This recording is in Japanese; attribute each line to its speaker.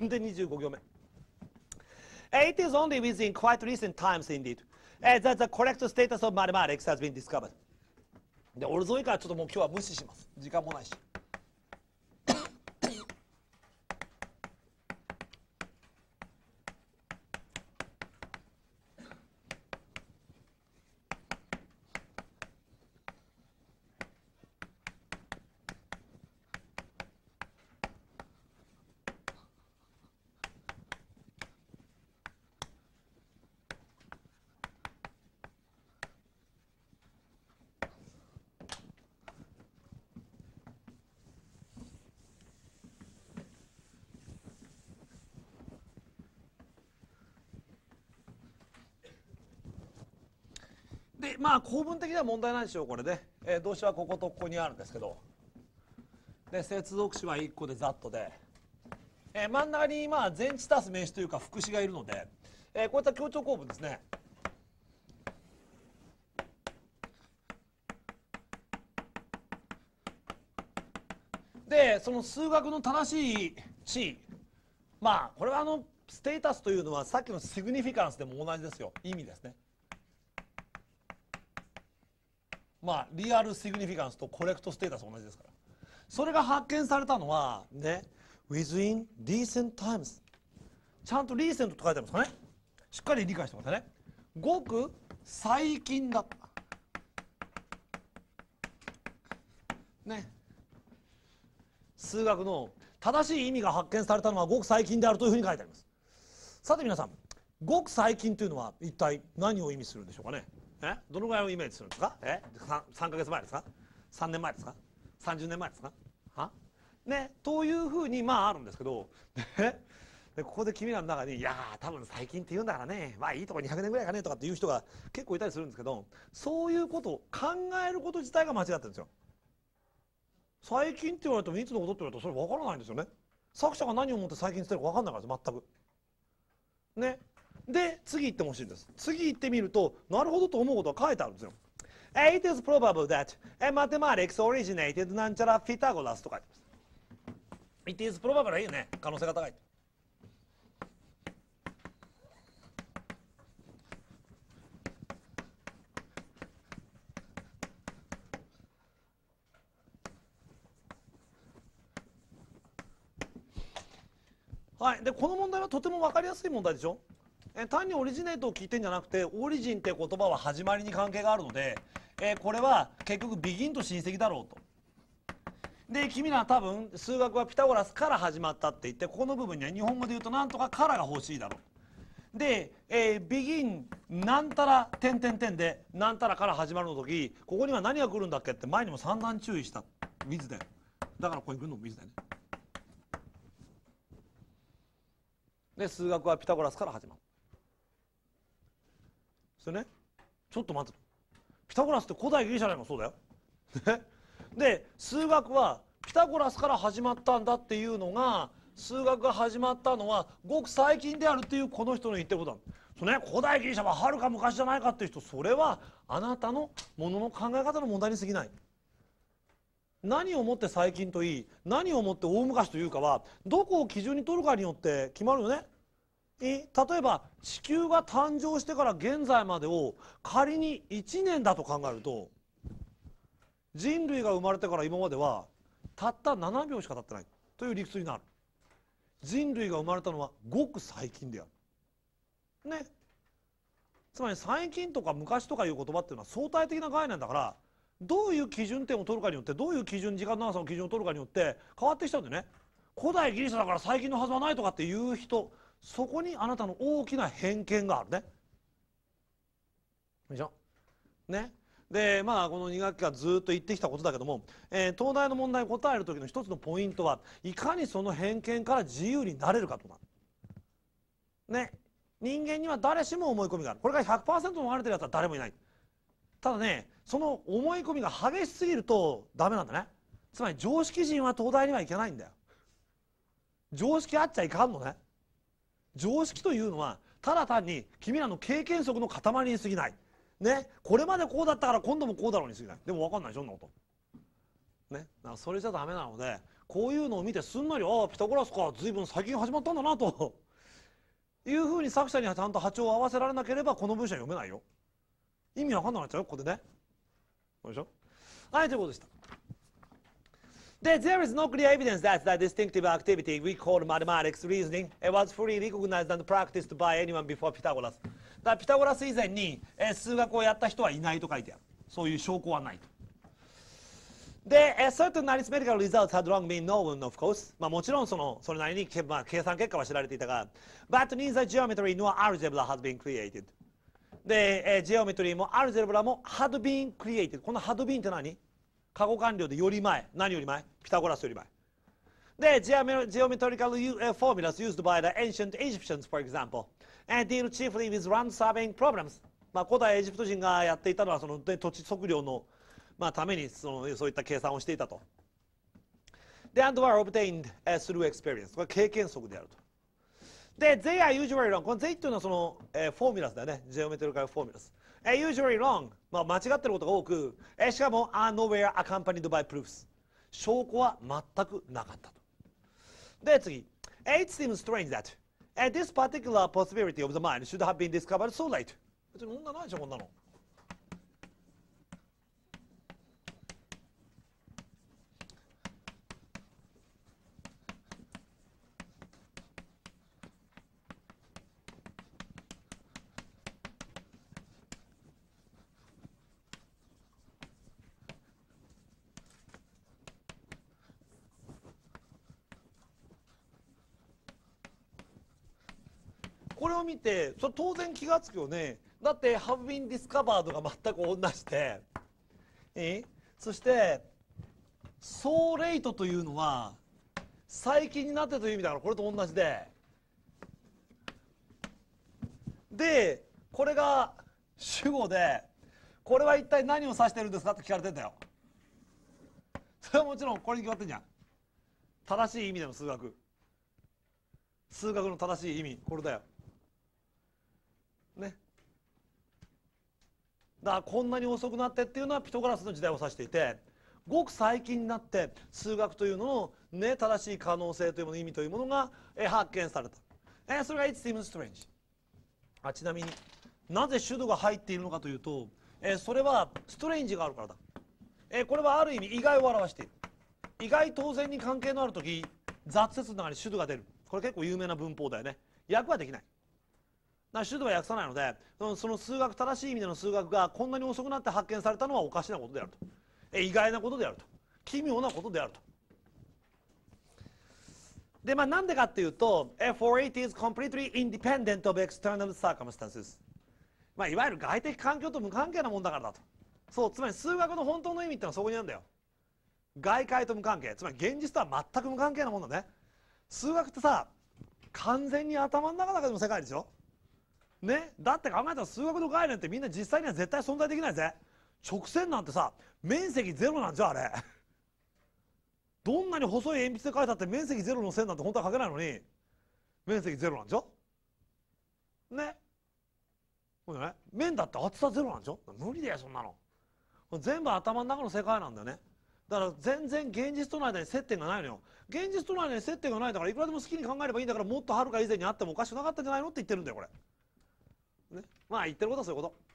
Speaker 1: で、25行目。It is only within quite recent times, indeed, that the correct status of mathematics has been discovered. で、俺ぞいからちょっともう今日は無視します。時間もないし。でまあ構文的には問題ないでしょうこれで、えー、動詞はこことここにあるんですけどで接続詞は1個でざっとで、えー、真ん中にまあ前置足す名詞というか副詞がいるので、えー、こういった強調構文ですねでその数学の正しい地まあこれはあのステータスというのはさっきのシグニフィカンスでも同じですよ意味ですねまあ、リアルシグニフィカンスとコレクトステータス同じですからそれが発見されたのはね within decent times ちゃんとリーセントと書いてありますかねしっかり理解してくださいねごく最近だったね数学の正しい意味が発見されたのはごく最近であるというふうに書いてありますさて皆さんごく最近というのは一体何を意味するんでしょうかねえどのぐらいをイメージするんですかえ 3, 3ヶ月前ですか3年前ですか30年前ですかはねというふうにまああるんですけどでここで君らの中に「いやー多分最近って言うんだからねまあいいとこ200年ぐらいかね」とかっていう人が結構いたりするんですけどそういうことを考えること自体が間違ってるんですよ。最近って言われてもいつのことって言われたらそれ分からないんですよね。作者が何をもって最近してるか分かんないからです全く。ねで次行ってほしいんです次行ってみるとなるほどと思うことが書いてあるんですよ It is probable that a mathematics originated なんちゃら p y t h a g o と書いてます It is probable いいよね可能性が高いはい、でこの問題はとても分かりやすい問題でしょえ単にオリジネートを聞いてんじゃなくてオリジンって言葉は始まりに関係があるので、えー、これは結局ビギンと親戚だろうと。で君らは多分数学はピタゴラスから始まったって言ってここの部分には日本語で言うとなんとかからが欲しいだろう。で、えー、ビギンなんたら点点点でなんたらから始まるの時ここには何が来るんだっけって前にも散々注意した水だよだからここに来るのも水だよね。で数学はピタゴラスから始まる。そねちょっと待ってピタゴラスって古代ギリシャでもそうだよ。で数学はピタゴラスから始まったんだっていうのが数学が始まったのはごく最近であるっていうこの人の言ってることなの。そね、古代ギリシャははるか昔じゃないかっていう人それはあなたのものの考え方の問題に過ぎない。何をもって最近といい何をもって大昔というかはどこを基準に取るかによって決まるよね。例えば地球が誕生してから現在までを仮に1年だと考えると人類が生まれてから今まではたった7秒しか経ってないという理屈になる人類が生まれたのはごく最近であるねつまり最近とか昔とかいう言葉っていうのは相対的な概念だからどういう基準点を取るかによってどういう基準時間の長さの基準を取るかによって変わってきちゃうんだよね古代ギリシャだから最近のはずはないとかっていう人そこにあなたの大きな偏見があるね。でしょねでまあこの2学期はずっと言ってきたことだけども、えー、東大の問題を答える時の一つのポイントはいかにその偏見から自由になれるかとなね人間には誰しも思い込みがあるこれが100%もあれてるやつは誰もいないただねその思い込みが激しすぎるとダメなんだねつまり常識人は東大にはいけないんだよ常識あっちゃいかんのね常識というのはただ単に君らの経験則の塊に過ぎない、ね、これまでこうだったから今度もこうだろうに過ぎないでも分かんないでしょそんなこと。ね、だからそれじゃダメなのでこういうのを見てすんなりああピタゴラスか随分最近始まったんだなというふうに作者にはちゃんと波長を合わせられなければこの文章は読めないよ。意味わかんなくなっちゃうよここでね。よいでしょはいということでした。That there is no clear evidence that the distinctive activity we call mathematics reasoning it was fully recognized and practiced by anyone before Pythagoras. だからピタゴラス以前に、え数学をやった人はいないと書いてある。そういう証拠はないと。で、えー、certain arithmetical results had long been known, of course. まあもちろんそのそれなりにけ、まあ、計算結果は知られていたが、but neither geometry nor algebra has been created. で、えー、geometry もアル g e b r も had been created. この had been って何過去完了でより前何より前ピタゴラスより前で geometrical uh, formulas used by the ancient Egyptians for example and deal chiefly with land surveying problems まあ古代エジプト人がやっていたのはその土地測量のまあためにそのそういった計算をしていたとで and were obtained、uh, through experience これ経験則であるとで they are usually この they っていうのはその、えー、フォーミュラスだよね geometrical formulas usually wrong、まあ、間違ってることが多く、えしかも are nowhere accompanied by proofs 証拠は全くなかったとで次 It seems strange that this particular possibility of the mind should have been discovered so late 別に問題ないでしょこんなのこれを見てそれ当然気が付くよねだって「Have been discovered」が全く同じでえそして「ソーレイト」というのは最近になってという意味だからこれと同じででこれが主語でこれは一体何を指してるんですかって聞かれてんだよそれはもちろんこれに決まってんじゃん正しい意味での数学数学の正しい意味これだよねだからこんなに遅くなってっていうのはピトガラスの時代を指していてごく最近になって数学というのの、ね、正しい可能性というもの意味というものが発見された、えそれが It seems strange あちなみになぜ手語が入っているのかというと、えそれはストレンジがあるからだ、えこれはある意味意外を表している意外当然に関係のある時雑説の中に手語が出るこれ結構有名な文法だよね訳はできないな種では訳さないのでその数学正しい意味での数学がこんなに遅くなって発見されたのはおかしなことであるとえ意外なことであると奇妙なことであると。でまあなんでかっていうと for i s completely independent of external circumstances まあいわゆる外的環境と無関係なもんだからだとそうつまり数学の本当の意味ってのはそこにあるんだよ外界と無関係つまり現実とは全く無関係なもんだね数学ってさ完全に頭の中だけの世界でしょねだって考えたら数学の概念ってみんな実際には絶対存在できないぜ直線なんてさ面積ゼロなんじゃあれどんなに細い鉛筆で書いたって面積ゼロの線なんて本当は書けないのに面積ゼロなんじゃねね面だって厚さゼロなんじゃ無理だよそんなの全部頭の中の世界なんだよねだから全然現実との間に接点がないのよ現実との間に接点がないだからいくらでも好きに考えればいいんだからもっとはるか以前にあってもおかしくなかったんじゃないのって言ってるんだよこれ。ね、まあ言ってることはそういうこと